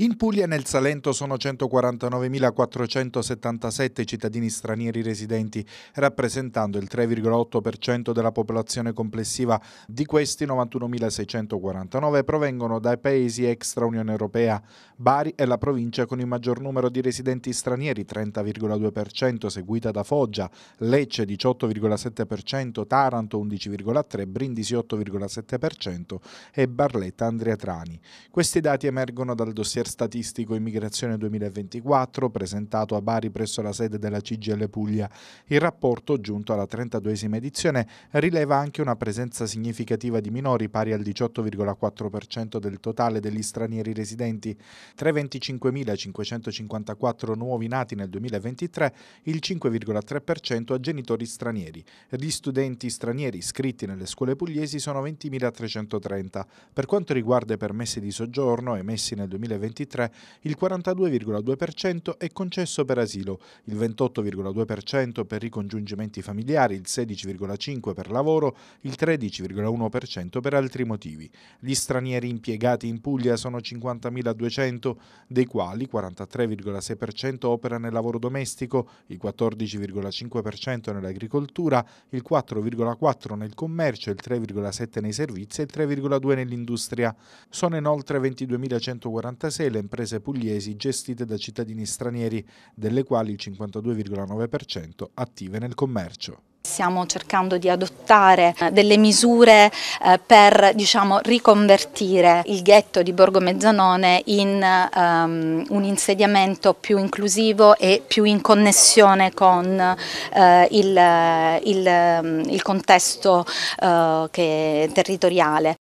In Puglia e nel Salento sono 149.477 cittadini stranieri residenti, rappresentando il 3,8% della popolazione complessiva. Di questi 91.649 provengono dai paesi extra Unione Europea. Bari è la provincia con il maggior numero di residenti stranieri, 30,2%, seguita da Foggia, Lecce 18,7%, Taranto 11,3%, Brindisi 8,7% e Barletta Andria Trani. Questi dati emergono dal dossier Master Statistico Immigrazione 2024, presentato a Bari presso la sede della CGL Puglia. Il rapporto, giunto alla 32esima edizione, rileva anche una presenza significativa di minori, pari al 18,4% del totale degli stranieri residenti. Tra i 25.554 nuovi nati nel 2023, il 5,3% ha genitori stranieri. Gli studenti stranieri iscritti nelle scuole pugliesi sono 20.330. Per quanto riguarda i permessi di soggiorno emessi nel 2023, 2023, il 42,2% è concesso per asilo, il 28,2% per ricongiungimenti familiari, il 16,5% per lavoro, il 13,1% per altri motivi. Gli stranieri impiegati in Puglia sono 50.200, dei quali 43,6% opera nel lavoro domestico, il 14,5% nell'agricoltura, il 4,4% nel commercio, il 3,7% nei servizi e il 3,2% nell'industria. Sono inoltre 22.146 le imprese pugliesi gestite da cittadini stranieri, delle quali il 52,9% attive nel commercio. Stiamo cercando di adottare eh, delle misure eh, per diciamo, riconvertire il ghetto di Borgo Mezzanone in um, un insediamento più inclusivo e più in connessione con uh, il, il, ehm, il, contesto uh, territoriale.